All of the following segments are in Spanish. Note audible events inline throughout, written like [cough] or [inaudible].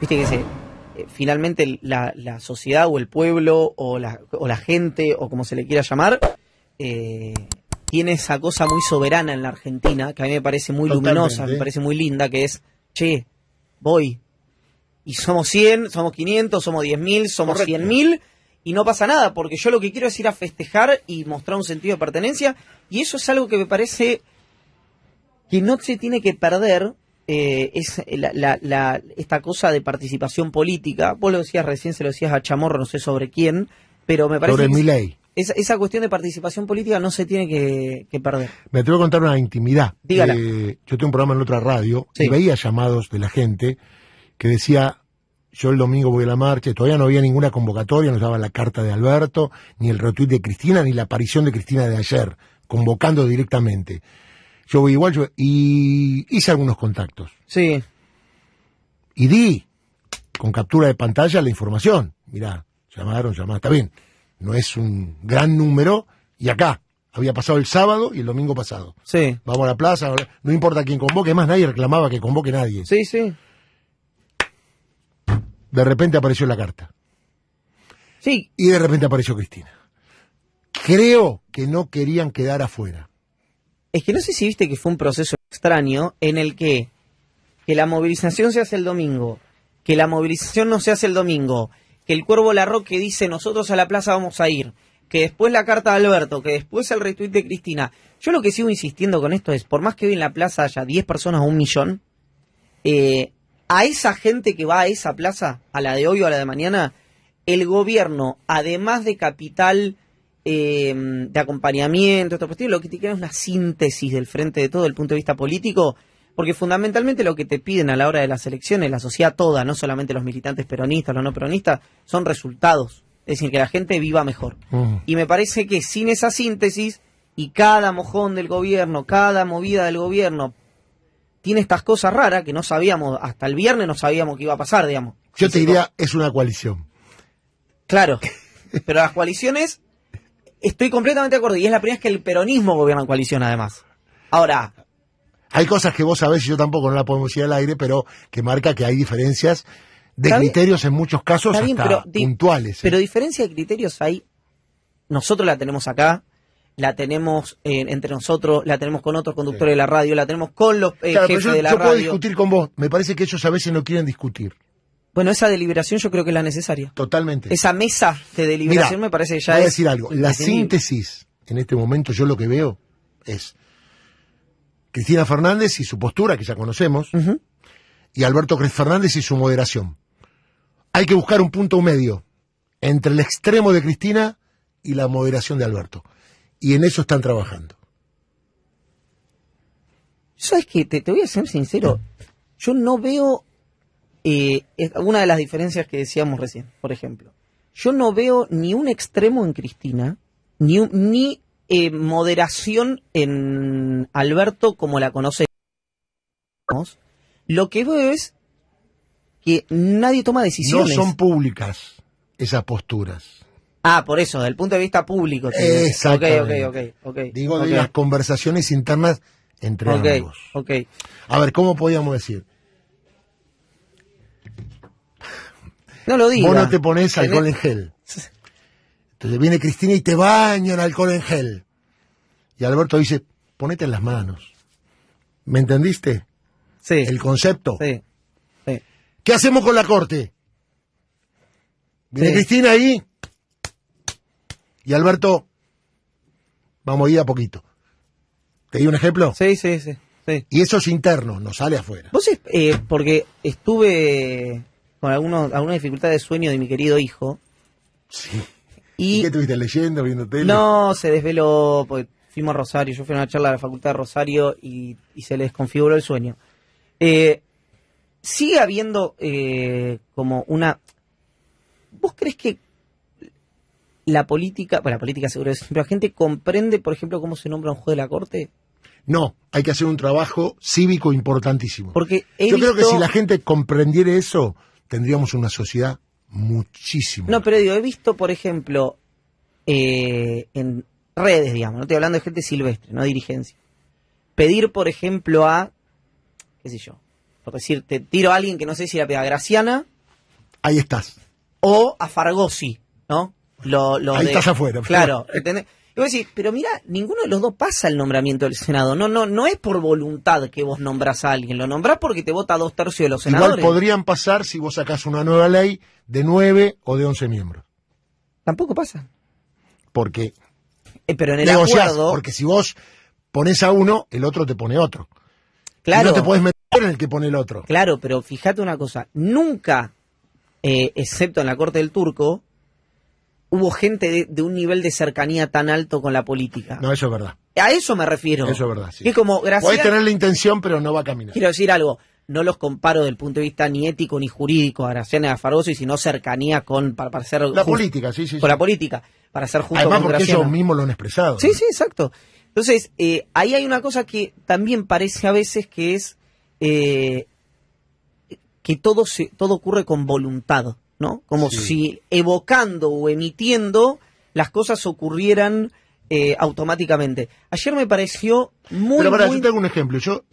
Viste que se, eh, finalmente la, sociedad o el pueblo o la, gente o como se le quiera llamar, eh, tiene esa cosa muy soberana en la Argentina, que a mí me parece muy luminosa, me parece muy linda, que es, che, voy. Y somos 100, somos 500, somos 10.000, somos 100.000 y no pasa nada, porque yo lo que quiero es ir a festejar y mostrar un sentido de pertenencia, y eso es algo que me parece que no se tiene que perder eh, es la, esta cosa de participación política. Vos lo decías recién, se lo decías a Chamorro, no sé sobre quién, pero me parece... Sobre Esa, cuestión de participación política no se tiene que, perder. Me atrevo a contar una intimidad. Eh, yo tengo un programa en otra radio y veía llamados de la gente que decía, yo el domingo voy a la marcha, todavía no había ninguna convocatoria, no estaba la carta de Alberto, ni el retweet de Cristina, ni la aparición de Cristina de ayer, convocando directamente yo igual, yo, y hice algunos contactos. Sí. Y di, con captura de pantalla, la información. Mirá, llamaron, llamaron, está bien. No es un gran número, y acá, había pasado el sábado y el domingo pasado. Sí. Vamos a la plaza, no importa quién convoque, más nadie reclamaba que convoque nadie. Sí, sí. De repente apareció la carta. Sí. Y de repente apareció Cristina. Creo que no querían quedar afuera es que no sé si viste que fue un proceso extraño en el que, que la movilización se hace el domingo, que la movilización no se hace el domingo, que el Cuervo Larroque dice nosotros a la plaza vamos a ir, que después la carta de Alberto, que después el retweet de Cristina. Yo lo que sigo insistiendo con esto es, por más que hoy en la plaza haya 10 personas o un millón, eh, a esa gente que va a esa plaza, a la de hoy o a la de mañana, el gobierno, además de capital Em, de acompañamiento, lo que te queda es una síntesis del frente de todo, desde el punto de vista político, porque fundamentalmente lo que te piden a la hora de las elecciones, la sociedad toda, no solamente los militantes peronistas, o no peronistas, son resultados. Es decir, que la gente viva mejor. Mm. Y me parece que sin esa síntesis y cada mojón del gobierno, cada movida del gobierno, tiene estas cosas raras que no sabíamos, hasta el viernes no sabíamos que iba a pasar, digamos. Yo te diría, es una coalición. Claro, pero las coaliciones Estoy completamente de acuerdo. Y es la primera vez que el peronismo gobierna en coalición, además. Ahora. Hay cosas que vos sabés y yo tampoco no la podemos decir al aire, pero que marca que hay diferencias de criterios en muchos casos hasta puntuales. ¿eh? Pero diferencia de criterios hay. Nosotros la tenemos acá, la tenemos eh, entre nosotros, la tenemos con otros conductores de la radio, la tenemos con los eh, jefes de la radio. Yo puedo discutir con vos. Me parece que ellos a veces no quieren discutir. Bueno, esa deliberación yo creo que es la necesaria. Totalmente. Esa mesa de deliberación me parece que ya voy a decir algo. La síntesis, en este momento, yo lo que veo es Cristina Fernández y su postura, que ya conocemos, y Alberto Fernández y su moderación. Hay que buscar un punto medio entre el extremo de Cristina y la moderación de Alberto. Y en eso están trabajando. ¿Sabes que te, voy a ser sincero. Yo no veo eh, es una de las diferencias que decíamos recién, por ejemplo. Yo no veo ni un extremo en Cristina, ni, ni eh, moderación en Alberto como la conocemos. Lo que veo es que nadie toma decisiones. No son públicas esas posturas. Ah, por eso, desde el punto de vista público. Exacto. Digo de las conversaciones internas entre ambos. A ver, ¿cómo podíamos decir? No lo digas. Vos no te pones alcohol en gel. Entonces viene Cristina y te baña en alcohol en gel. Y Alberto dice, ponete en las manos. ¿Me entendiste? Sí. El concepto. Sí. ¿Qué hacemos con la corte? Viene Cristina ahí. Y Alberto, vamos a ir a poquito. ¿Te di un ejemplo? Sí, sí, sí. Y eso es interno, no sale afuera. Vos, eh, porque estuve con algunos, alguna dificultad de sueño de mi querido hijo. Sí. Y, qué estuviste leyendo, viendo tele? No, se desveló, porque fuimos a Rosario, yo fui a una charla de la Facultad de Rosario y, se le desconfiguró el sueño. Eh, sigue habiendo eh, como una... ¿Vos crees que la política, bueno, la política de seguridad... pero la gente comprende, por ejemplo, cómo se nombra un juez de la Corte? No, hay que hacer un trabajo cívico importantísimo. Porque Yo creo que si la gente comprendiera eso, tendríamos una sociedad muchísimo. No, pero digo, he visto, por ejemplo, eh, en redes, digamos, no estoy hablando de gente silvestre, no dirigencia, pedir, por ejemplo, a, qué sé yo, por decir, te tiro a alguien que no sé si la pega Graciana. Ahí estás. O a Fargosi, ¿no? Lo, Ahí estás afuera. Claro, pero mira, ninguno de los dos pasa el nombramiento del Senado. No, no, no es por voluntad que vos nombras a alguien, lo nombrás porque te vota dos tercios de los senadores. Igual podrían pasar si vos sacás una nueva ley de nueve o de once miembros. Tampoco pasa. Porque. Eh, pero en el Porque si vos pones a uno, el otro te pone otro. Claro. no te puedes meter en el que pone el otro. Claro, pero fíjate una cosa. Nunca, eh, excepto en la corte del turco, hubo gente de, un nivel de cercanía tan alto con la política. No, eso es verdad. A eso me refiero. Eso es verdad. Sí. como, gracias, Puede tener la intención, pero no va a caminar. Quiero decir algo. No los comparo del punto de vista ni ético ni jurídico a Graciana Afaroso, y sino cercanía con para, para la política, sí, sí, con la política para ser justo Además, porque ellos mismos lo han expresado. Sí, sí, exacto. Entonces eh, ahí hay una cosa que también parece a veces que es eh, que todo se, todo ocurre con voluntad. ¿no? Como si evocando o emitiendo las cosas ocurrieran eh, automáticamente. Ayer me pareció muy... Pero para, yo te un ejemplo. Yo,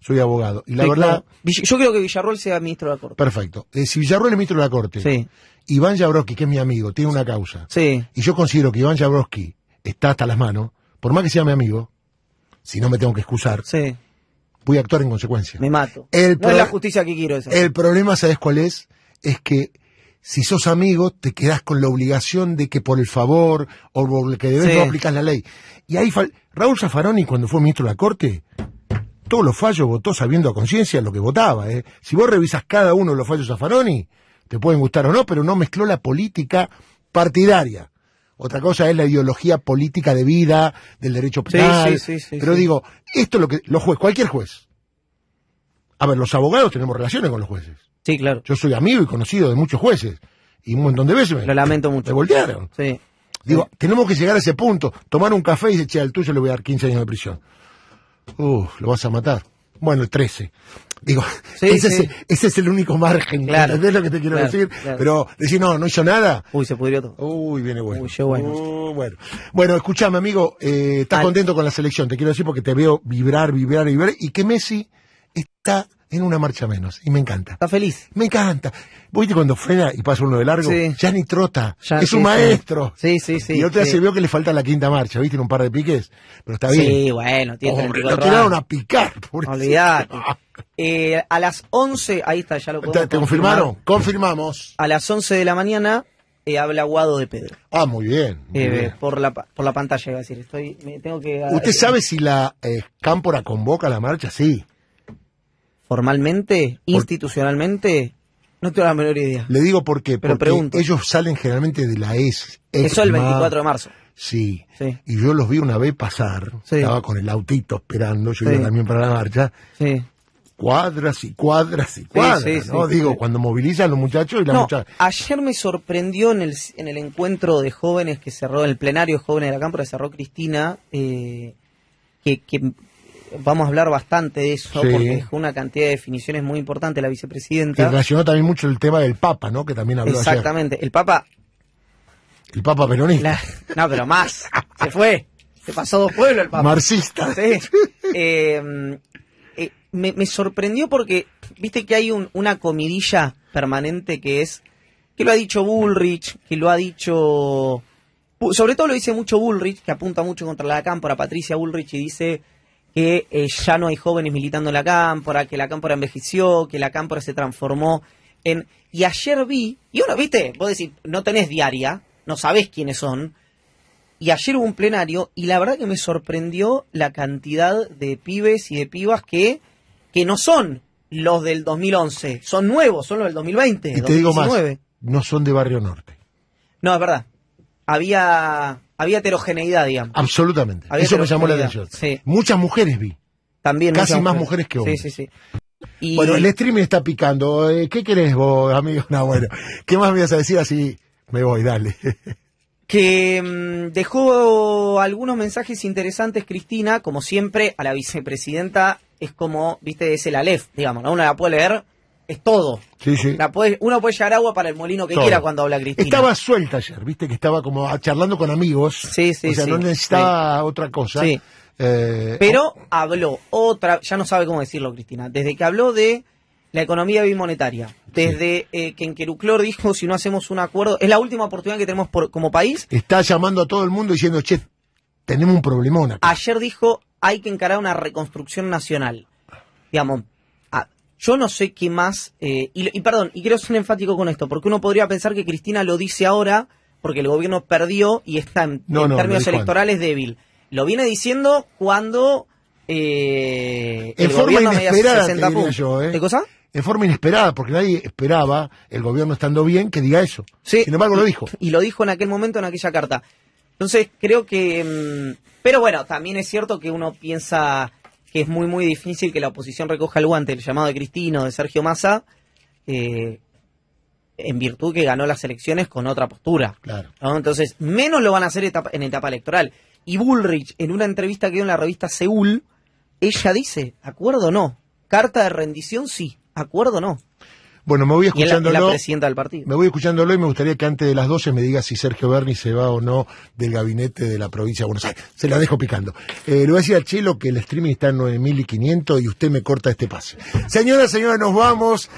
soy abogado y la verdad... Yo creo que Villarroel sea ministro de la Corte. Perfecto. Eh, si Villarroel es ministro de la Corte, Iván Jabrowski, que es mi amigo, tiene una causa, y yo considero que Iván Jabrowski está hasta las manos, por más que sea mi amigo, si no me tengo que excusar, voy a actuar en consecuencia. Me mato. El es la justicia que quiero. El problema, ¿sabes cuál es? es que si sos amigo, te quedás con la obligación de que por el favor o por que debes no aplicas la ley. Y ahí Raúl Zaffaroni, cuando fue ministro de la Corte, todos los fallos votó sabiendo a conciencia lo que votaba. ¿eh? Si vos revisas cada uno de los fallos Zaffaroni, te pueden gustar o no, pero no mezcló la política partidaria. Otra cosa es la ideología política de vida, del derecho penal. Sí, sí, sí, pero digo, esto es lo que los jueces, cualquier juez, a ver, los abogados tenemos relaciones con los jueces. Sí, claro. Yo soy amigo y conocido de muchos jueces. Y un montón de veces me. Lo lamento mucho. Me voltearon. Sí. Digo, tenemos que llegar a ese punto. Tomar un café y decir, che, al tuyo le voy a dar 15 años de prisión. Uf, lo vas a matar. Bueno, 13. Digo, ese, Es, el único margen. Claro, ¿Entendés lo que te quiero decir? Pero decir, no, no hizo nada. Uy, se pudrió todo. Uy, viene bueno. Uy, uh, bueno. bueno. amigo. Eh, ¿Estás contento con la selección? Te quiero decir porque te veo vibrar, vibrar, vibrar. Y que Messi está en una marcha menos y me encanta. Está feliz. Me encanta. Viste cuando frena y pasa uno de largo, ya ni trota, es un maestro. Sí, sí, sí. Y otra sí. se vio que le falta la quinta marcha, viste, en un par de piques, pero está bien. Sí, bueno, tiene lo tiraron a picar, Olvidate. Eh, a las 11, ahí está, ya lo ¿Te, confirmaron? Confirmamos. A las 11 de la mañana eh, habla Guado de Pedro. Ah, muy bien. Eh, por, la, por la pantalla, iba a decir. Estoy, tengo que, ¿Usted sabe si la eh, Cámpora convoca la marcha? Sí formalmente, institucionalmente, no tengo la menor idea. Le digo por qué, Pero porque ellos salen generalmente de la ES. Eso el 24 de marzo. Sí. Y yo los vi una vez pasar, estaba con el autito esperando, yo iba también para la marcha. Cuadras y cuadras y cuadras, ¿no? Digo, cuando movilizan los muchachos y las muchachas. Ayer me sorprendió en el, encuentro de jóvenes que cerró, en el plenario de jóvenes de la cámara, cerró Cristina, eh, que, vamos a hablar bastante de eso, porque dejó una cantidad de definiciones muy importante la vicepresidenta. Y relacionó también mucho el tema del Papa, ¿no? Que también habló Exactamente. El Papa... El Papa peronista. no, pero más. Se fue. Se pasó dos pueblos el Papa. Marxista. Eh, eh me, sorprendió porque, viste que hay una comidilla permanente que es... Que lo ha dicho Bullrich, que lo ha dicho... Sobre todo lo dice mucho Bullrich, que apunta mucho contra la cámpora, Patricia Bullrich, y dice que eh, ya no hay jóvenes militando en la cámpora, que la cámpora envejeció, que la cámpora se transformó en... Y ayer vi, y uno, viste, vos decís, no tenés diaria, no sabés quiénes son, y ayer hubo un plenario y la verdad que me sorprendió la cantidad de pibes y de pibas que, que no son los del 2011, son nuevos, son los del 2020. Y te digo más, no son de Barrio Norte. No, es verdad. Había había heterogeneidad, digamos. Absolutamente. Eso me llamó la atención. Muchas mujeres vi. También. Casi más mujeres. que hombres. Sí, sí, sí. Bueno, el streaming está picando. Eh, ¿Qué querés vos, amigo? [laughs] No, bueno. ¿Qué más me vas a decir? Así me voy, dale. [laughs] que mm, dejó algunos mensajes interesantes Cristina, como siempre, a la vicepresidenta es como, viste, es el Aleph, digamos, ¿no? Uno la puede leer es todo. Sí, sí. uno puede llevar agua para el molino que quiera cuando habla Cristina. Estaba suelta ayer, viste que estaba como charlando con amigos. Sí, sí, o sea, no necesitaba otra cosa. sí eh, Pero habló otra, ya no sabe cómo decirlo Cristina, desde que habló de la economía bimonetaria, desde eh, que en Queruclor dijo si no hacemos un acuerdo, es la última oportunidad que tenemos por, como país. Está llamando a todo el mundo diciendo, chef tenemos un problemón. Acá. Ayer dijo, hay que encarar una reconstrucción nacional. Digamos, yo no sé qué más, eh, y, perdón, y quiero ser enfático con esto, porque uno podría pensar que Cristina lo dice ahora porque el gobierno perdió y está en, términos electorales débil. Lo viene diciendo cuando eh, en forma inesperada, yo, ¿Qué ¿eh? cosa? En forma inesperada, porque nadie esperaba, el gobierno estando bien, que diga eso. Sin embargo, lo dijo. Y lo dijo en aquel momento, en aquella carta. Entonces, creo que... Mm, pero bueno, también es cierto que uno piensa que es muy, muy difícil que la oposición recoja el guante el llamado de Cristino, de Sergio Massa, eh, en virtud que ganó las elecciones con otra postura. Claro. Entonces, menos lo van a hacer en etapa electoral. Y Bullrich, en una entrevista que dio en la revista Seúl, ella dice, acuerdo o no, carta de rendición sí, acuerdo o no. Bueno, me voy escuchándolo. Y Me voy escuchándolo y me gustaría que antes de las 12 me digas si Sergio Berni se va o no del gabinete de la provincia de Buenos Aires. Se la dejo picando. Lo eh, le voy a decir al Chelo que el streaming está en 9500 y usted me corta este pase. Señora, señora, nos vamos.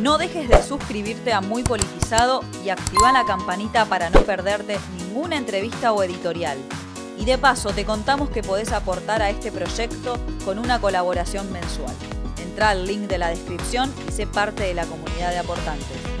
No dejes de suscribirte a Muy Politizado y activa la campanita para no perderte ninguna entrevista o editorial. Y de paso, te contamos que podés aportar a este proyecto con una colaboración mensual. Entra al link de la descripción y sé parte de la comunidad de aportantes.